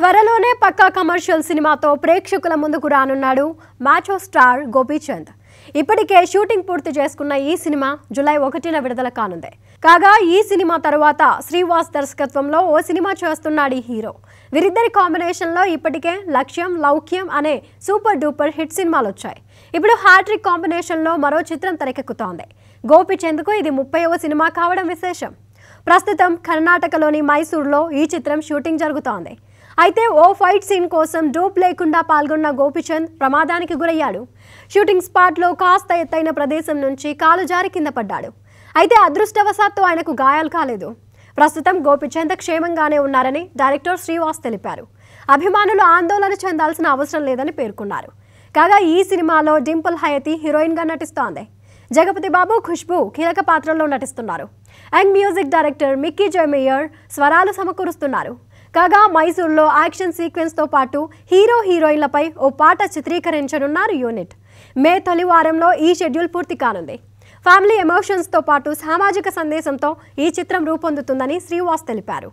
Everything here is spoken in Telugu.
త్వరలోనే పక్కా కమర్షియల్ సినిమాతో ప్రేక్షకుల ముందుకు రానున్నాడు మ్యాచో స్టార్ గోపీచంద్ ఇప్పటికే షూటింగ్ పూర్తి చేసుకున్న ఈ సినిమా జులై ఒకటిన విడుదల కానుంది కాగా ఈ సినిమా తరువాత శ్రీవాస్ దర్శకత్వంలో ఓ సినిమా చేస్తున్నాడు ఈ హీరో వీరిద్దరి కాంబినేషన్లో ఇప్పటికే లక్ష్యం లౌక్యం అనే సూపర్ డూపర్ హిట్ సినిమాలు వచ్చాయి ఇప్పుడు హ్యాట్రిక్ కాంబినేషన్లో మరో చిత్రం తెరకెక్కుతోంది గోపీచంద్కు ఇది ముప్పైవ సినిమా కావడం విశేషం ప్రస్తుతం కర్ణాటకలోని మైసూర్లో ఈ చిత్రం షూటింగ్ జరుగుతోంది అయితే ఓ ఫైట్ సీన్ కోసం డోప్ లేకుండా పాల్గొన్న గోపిచంద్ ప్రమాదానికి గురయ్యాడు షూటింగ్ స్పాట్లో కాస్త ఎత్తైన ప్రదేశం నుంచి కాలు జారి కింద పడ్డాడు అయితే అదృష్టవశాత్తు ఆయనకు గాయాలు కాలేదు ప్రస్తుతం గోపిచంద్ క్షేమంగానే ఉన్నారని డైరెక్టర్ శ్రీవాస్ తెలిపారు అభిమానులు ఆందోళన చెందాల్సిన అవసరం లేదని పేర్కొన్నారు కాగా ఈ సినిమాలో డింపుల్ హయతి హీరోయిన్గా నటిస్తోంది జగపతి బాబు ఖుష్బు కీలక పాత్రల్లో నటిస్తున్నారు young music director Mickey J Meyer స్వరాలు సమకూరుస్తున్నారు కాగా మైసూర్లో యాక్షన్ సీక్వెన్స్తో పాటు హీరో హీరోయిన్లపై ఓ పాట చిత్రీకరించనున్నారు యూనిట్ మే తొలి వారంలో ఈ షెడ్యూల్ పూర్తి కానుంది ఫ్యామిలీ ఎమోషన్స్తో పాటు సామాజిక సందేశంతో ఈ చిత్రం రూపొందుతుందని శ్రీవాస్ తెలిపారు